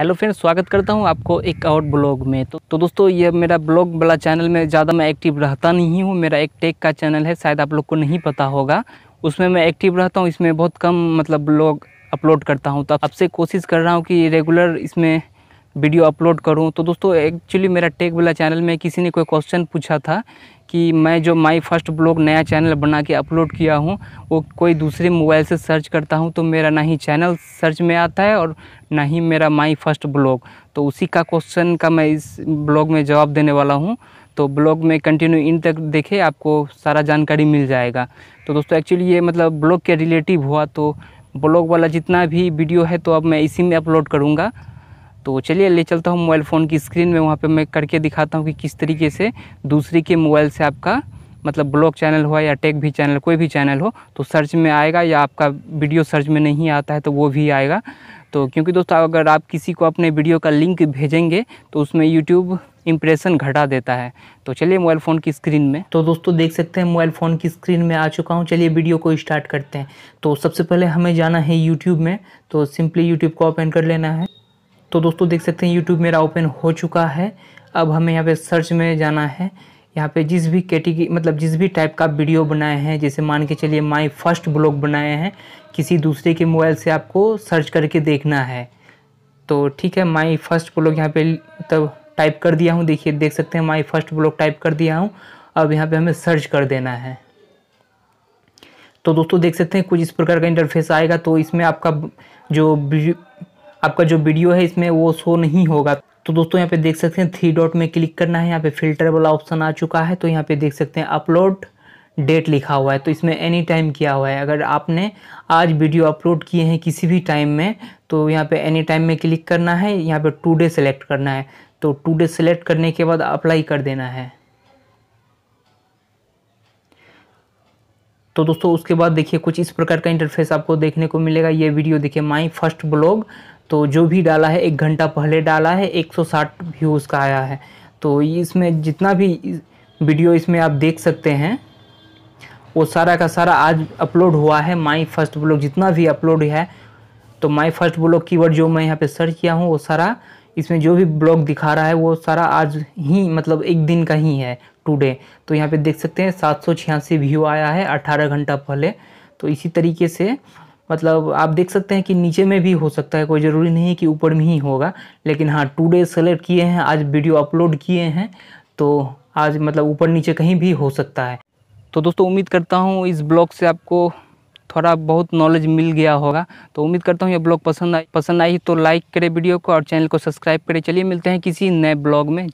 hello friends स्वागत करता हूं आपको एक और ब्लॉग में तो तो दोस्तों ये मेरा ब्लॉग वाला चैनल में ज़्यादा मैं एक्टिव रहता नहीं हूं मेरा एक टेक का चैनल है शायद आप लोग को नहीं पता होगा उसमें मैं एक्टिव रहता हूं इसमें बहुत कम मतलब ब्लॉग अपलोड करता हूं तो आपसे कोशिश कर रहा हूँ कि रेगुलर इसमें वीडियो अपलोड करूँ तो दोस्तों एक्चुअली मेरा टेक वाला चैनल में किसी ने कोई क्वेश्चन पूछा था कि मैं जो माई फर्स्ट ब्लॉग नया चैनल बना के अपलोड किया हूँ वो कोई दूसरे मोबाइल से सर्च करता हूँ तो मेरा ना ही चैनल सर्च में आता है और ना ही मेरा माई फर्स्ट ब्लॉग तो उसी का क्वेश्चन का मैं इस ब्लॉग में जवाब देने वाला हूँ तो ब्लॉग में कंटिन्यू इन तक देखे आपको सारा जानकारी मिल जाएगा तो दोस्तों एक्चुअली ये मतलब ब्लॉग के रिलेटिव हुआ तो ब्लॉग वाला जितना भी वीडियो है तो अब मैं इसी में अपलोड करूँगा तो चलिए ले चलता हूँ मोबाइल फ़ोन की स्क्रीन में वहाँ पे मैं करके दिखाता हूँ कि किस तरीके से दूसरे के मोबाइल से आपका मतलब ब्लॉग चैनल हो या टेक भी चैनल कोई भी चैनल हो तो सर्च में आएगा या आपका वीडियो सर्च में नहीं आता है तो वो भी आएगा तो क्योंकि दोस्तों अगर आप किसी को अपने वीडियो का लिंक भेजेंगे तो उसमें यूट्यूब इम्प्रेशन घटा देता है तो चलिए मोबाइल फ़ोन की स्क्रीन में तो दोस्तों देख सकते हैं मोबाइल फ़ोन की स्क्रीन में आ चुका हूँ चलिए वीडियो को स्टार्ट करते हैं तो सबसे पहले हमें जाना है यूट्यूब में तो सिंपली यूट्यूब को ओपन कर लेना है तो दोस्तों देख सकते हैं यूट्यूब मेरा ओपन हो चुका है अब हमें यहाँ पे सर्च में जाना है यहाँ पे जिस भी कैटेगरी मतलब जिस भी टाइप का वीडियो बनाए हैं जैसे मान के चलिए माई फर्स्ट ब्लॉग बनाए हैं किसी दूसरे के मोबाइल से आपको सर्च करके देखना है तो ठीक है माई फर्स्ट ब्लॉग यहाँ पे मतलब टाइप कर दिया हूँ देखिए देख सकते हैं माई फर्स्ट ब्लॉग टाइप कर दिया हूँ अब यहाँ पर हमें सर्च कर देना है तो दोस्तों देख सकते हैं कुछ इस प्रकार का इंटरफेस आएगा तो इसमें आपका जो आपका जो वीडियो है इसमें वो शो नहीं होगा तो दोस्तों यहाँ पे देख सकते हैं थ्री डॉट में क्लिक करना है यहाँ पे फिल्टर वाला ऑप्शन आ चुका है तो यहाँ पे देख सकते हैं अपलोड डेट लिखा हुआ है तो इसमें एनी टाइम किया हुआ है अगर आपने आज वीडियो अपलोड किए हैं किसी भी टाइम में तो यहाँ पे एनी टाइम में क्लिक करना है यहाँ पे टू डे सेलेक्ट करना है तो टू डे सेलेक्ट करने के बाद अप्लाई कर देना है तो दोस्तों उसके बाद देखिए कुछ इस प्रकार का इंटरफेस आपको देखने को मिलेगा ये वीडियो देखिए माई फर्स्ट ब्लॉग तो जो भी डाला है एक घंटा पहले डाला है 160 व्यूज़ का आया है तो इसमें जितना भी वीडियो इसमें आप देख सकते हैं वो सारा का सारा आज अपलोड हुआ है माई फर्स्ट ब्लॉग जितना भी अपलोड है तो माई फर्स्ट ब्लॉग कीवर्ड जो मैं यहाँ पे सर्च किया हूँ वो सारा इसमें जो भी ब्लॉग दिखा रहा है वो सारा आज ही मतलब एक दिन का ही है टुडे तो यहाँ पे देख सकते हैं सात सौ छियासी व्यू आया है अट्ठारह घंटा पहले तो इसी तरीके से मतलब आप देख सकते हैं कि नीचे में भी हो सकता है कोई ज़रूरी नहीं है कि ऊपर में ही होगा लेकिन हाँ टू डे सेलेक्ट किए हैं आज वीडियो अपलोड किए हैं तो आज मतलब ऊपर नीचे कहीं भी हो सकता है तो दोस्तों उम्मीद करता हूँ इस ब्लॉग से आपको थोड़ा बहुत नॉलेज मिल गया होगा तो उम्मीद करता हूँ ये ब्लॉग पसंद आई पसंद आई तो लाइक करें वीडियो को और चैनल को सब्सक्राइब करें चलिए मिलते हैं किसी नए ब्लॉग में